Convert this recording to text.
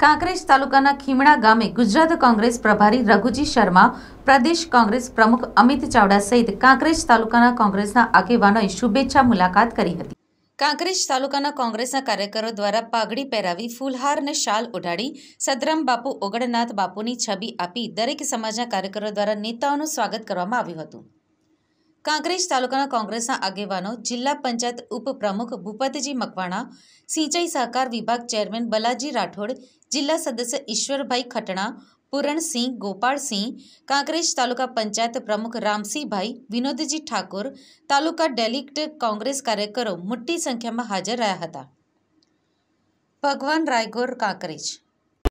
કાંકરેજ તાલુકાના ખીમડા ગામે ગુજરાત કોંગ્રેસ પ્રભારી રઘુજી શર્મા પ્રદેશ કોંગ્રેસ પ્રમુખ અમિત ચાવડા સહિત કાંકરેજ તાલુકાના કોંગ્રેસના આગેવાનોએ શુભેચ્છા મુલાકાત કરી હતી કાંકરેજ તાલુકાના કોંગ્રેસના કાર્યકરો દ્વારા પાઘડી પહેરાવી ફૂલહાર અને શાલ ઓઢાડી સદરામ બાપુ ઓગણનાથ બાપુની છબી આપી દરેક સમાજના કાર્યકરો દ્વારા નેતાઓનું સ્વાગત કરવામાં આવ્યું હતું કાંકરેજ તાલુકાના કોંગ્રેસના આગેવાનો જિલ્લા પંચાયત ઉપપ્રમુખ ભૂપતજી મકવાણા સિંચાઈ સહકાર વિભાગ ચેરમેન બલાજી રાઠોડ જિલ્લા સદસ્ય ઈશ્વરભાઈ ખટણા પૂરણસિંહ ગોપાળસિંહ કાંકરેજ તાલુકા પંચાયત પ્રમુખ રામસિંહભાઈ વિનોદજી ઠાકોર તાલુકા ડેલિક્ટ કોંગ્રેસ કાર્યકરો મોટી સંખ્યામાં હાજર રહ્યા હતા ભગવાન રાયગોર કાંકરેજ